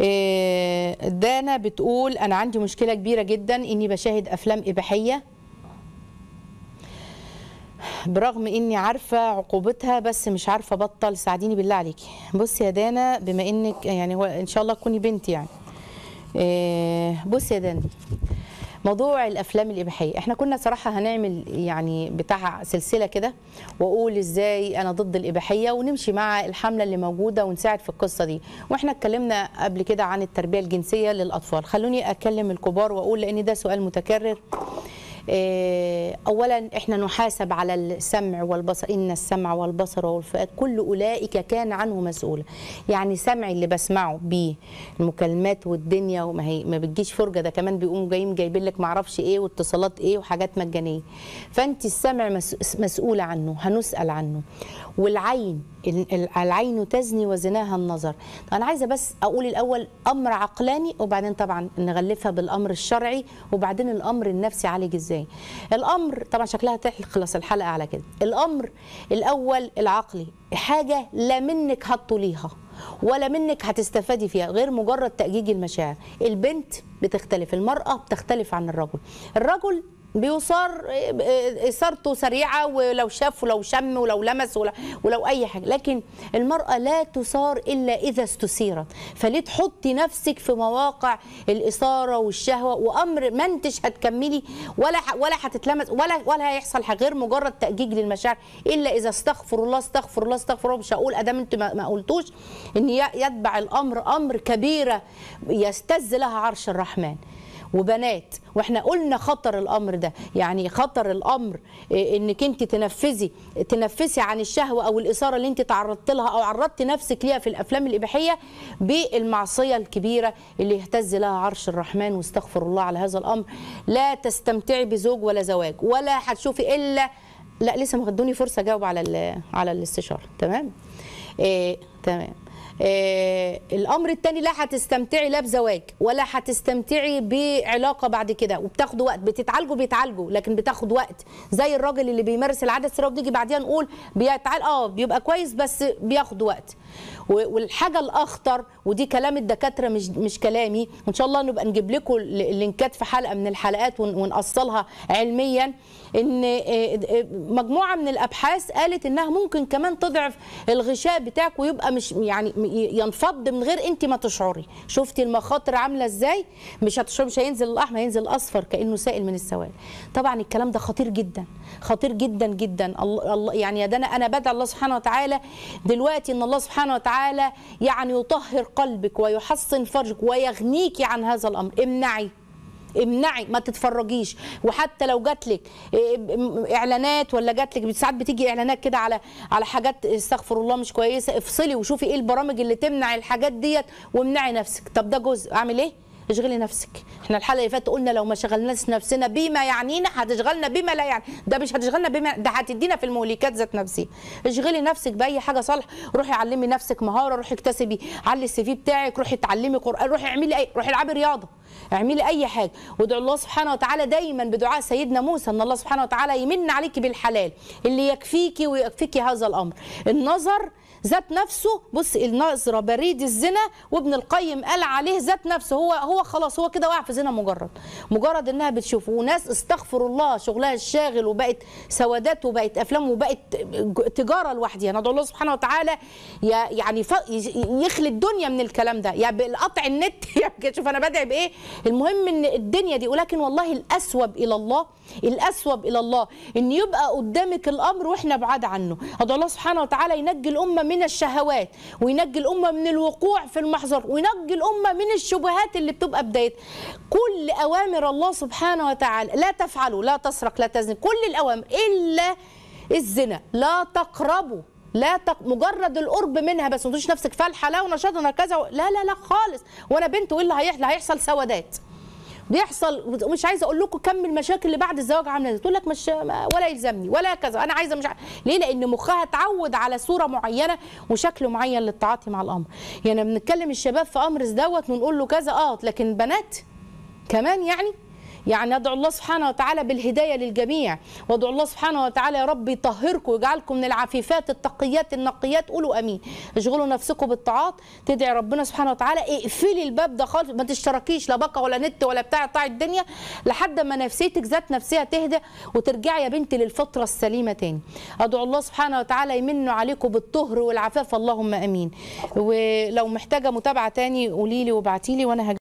إيه، دانا بتقول انا عندي مشكله كبيره جدا اني بشاهد افلام اباحيه برغم اني عارفه عقوبتها بس مش عارفه بطل ساعديني بالله عليكي بصي يا دانا بما انك يعني هو ان شاء الله تكوني بنت يعني إيه، بصي يا دانا موضوع الافلام الاباحيه احنا كنا صراحه هنعمل يعني بتاع سلسله كده واقول ازاي انا ضد الاباحيه ونمشي مع الحمله اللي موجوده ونساعد في القصه دي واحنا اتكلمنا قبل كده عن التربيه الجنسيه للاطفال خلوني اكلم الكبار واقول لان ده سؤال متكرر آه، أولا إحنا نحاسب على السمع والبصر إن السمع والبصر والفؤاد كل أولئك كان عنه مسؤولا يعني سمعي اللي بسمعه بيه المكالمات والدنيا وما هي ما بتجيش فرجة ده كمان بيقوموا جايين جايبين لك معرفش إيه واتصالات إيه وحاجات مجانية فأنت السمع مسؤولة عنه هنسأل عنه والعين العين تزني وزناها النظر أنا عايزة بس أقول الأول أمر عقلاني وبعدين طبعا نغلفها بالأمر الشرعي وبعدين الأمر النفسي عالج إزاي ازاي الامر طبعا شكلها تخلص الحلقه على كده الامر الاول العقلي حاجه لا منك هتطوليها ولا منك هتستفادي فيها غير مجرد تأجيج المشاعر البنت بتختلف المرأة بتختلف عن الرجل الرجل بيصار اثارته سريعه ولو شاف ولو شم ولو لمس ولو, اي حاجه لكن المراه لا تثار الا اذا استثيرت فليه تحطي نفسك في مواقع الاثاره والشهوه وامر ما انتش هتكملي ولا ولا هتتلمس ولا ولا هيحصل حاجه غير مجرد تاجيج للمشاعر الا اذا استغفر الله استغفر الله استغفر الله مش هقول ادام انت ما قلتوش ان يتبع الامر امر كبيره يستز لها عرش الرحمن وبنات واحنا قلنا خطر الامر ده يعني خطر الامر آه، انك انت تنفذي تنفسي عن الشهوه او الاثاره اللي انت تعرضت لها او عرضت نفسك ليها في الافلام الاباحيه بالمعصيه الكبيره اللي يهتز لها عرش الرحمن واستغفر الله على هذا الامر لا تستمتعي بزوج ولا زواج ولا هتشوفي الا لا لسه ما ادوني فرصه اجاوب على على الاستشاره تمام إيه تمام آه، الامر الثاني لا هتستمتعي لا بزواج ولا هتستمتعي بعلاقه بعد كده وبتاخد وقت بتتعالجوا بيتعالجوا لكن بتاخد وقت زي الراجل اللي بيمارس العاده السريه وبنيجي بعديها نقول بيتعال اه بيبقى كويس بس بياخد وقت والحاجه الاخطر ودي كلام الدكاتره مش مش كلامي وان شاء الله نبقى نجيب لكم اللينكات في حلقه من الحلقات ونقصلها علميا ان آه، آه، مجموعه من الابحاث قالت انها ممكن كمان تضعف الغشاء بتاعك ويبقى مش يعني ينفض من غير انت ما تشعري شفتي المخاطر عامله ازاي مش هتشعري مش هينزل الاحمر هينزل الاصفر كانه سائل من السوائل طبعا الكلام ده خطير جدا خطير جدا جدا الله يعني يا دنا انا بدعي الله سبحانه وتعالى دلوقتي ان الله سبحانه وتعالى يعني يطهر قلبك ويحصن فرجك ويغنيك عن هذا الامر امنعي امنعي ما تتفرجيش وحتى لو جات لك آه، اعلانات ولا جات لك ساعات بتيجي اعلانات كده على على حاجات استغفر الله مش كويسه افصلي وشوفي ايه البرامج اللي تمنع الحاجات ديت وامنعي نفسك طب ده جزء اعمل ايه اشغلي نفسك احنا الحلقه اللي فاتت قلنا لو ما شغلناش نفسنا بما يعنينا هتشغلنا بما لا يعني ده مش هتشغلنا بما ده هتدينا في المهلكات ذات نفسي اشغلي نفسك باي حاجه صالحه روحي علمي نفسك مهاره روحي اكتسبي علي السي في بتاعك روحي اتعلمي قران روحي اعملي اي روحي العبي رياضه اعملي اي حاجه وادعي الله سبحانه وتعالى دايما بدعاء سيدنا موسى ان الله سبحانه وتعالى يمن عليكي بالحلال اللي يكفيكي ويكفيكي هذا الامر النظر ذات نفسه بص النظره بريد الزنا وابن القيم قال عليه ذات نفسه هو هو خلاص هو كده واقع في زنا مجرد مجرد انها بتشوفه وناس استغفر الله شغلها الشاغل وبقت سوادات وبقت افلام وبقت تجاره لوحدها ندعو الله سبحانه وتعالى يعني يخلي الدنيا من الكلام ده يا يعني بالقطع النت يعني شوف انا بدعي بايه المهم ان الدنيا دي ولكن والله الاسوب الى الله الاسوب الى الله ان يبقى قدامك الامر واحنا بعاد عنه ادعو الله سبحانه وتعالى ينجي الامه من الشهوات وينجي الامه من الوقوع في المحظر وينجي الامه من الشبهات اللي بتبقى بدايه كل اوامر الله سبحانه وتعالى لا تفعلوا لا تسرق لا تزني كل الاوامر الا الزنا لا تقربوا لا تق... مجرد القرب منها بس ما تقوليش نفسك فالحه لا ونشاط و... لا لا لا خالص وانا بنت وايه اللي هيحصل هيحصل سوادات بيحصل مش عايزه اقول لكم كم المشاكل اللي بعد الزواج عامله ازاي تقول لك مش ولا يلزمني ولا كذا انا عايزه مش ع... ليه لان مخها اتعود على صوره معينه وشكل معين للتعاطي مع الامر يعني بنتكلم الشباب في امر دوت ونقول له كذا اه لكن بنات كمان يعني يعني ادعو الله سبحانه وتعالى بالهدايه للجميع وادعو الله سبحانه وتعالى يا رب يطهركم ويجعلكم من العفيفات التقيات النقيات قولوا امين اشغلوا نفسكم بالطاعات تدعي ربنا سبحانه وتعالى اقفلي الباب ده خالص ما تشتركيش لا باقه ولا نت ولا بتاع طاع الدنيا لحد ما نفسيتك ذات نفسها تهدى وترجعي يا بنتي للفطره السليمه تاني ادعو الله سبحانه وتعالى يمن عليكم بالطهر والعفاف اللهم امين ولو محتاجه متابعه تاني قولي لي وابعتي لي وانا هجل.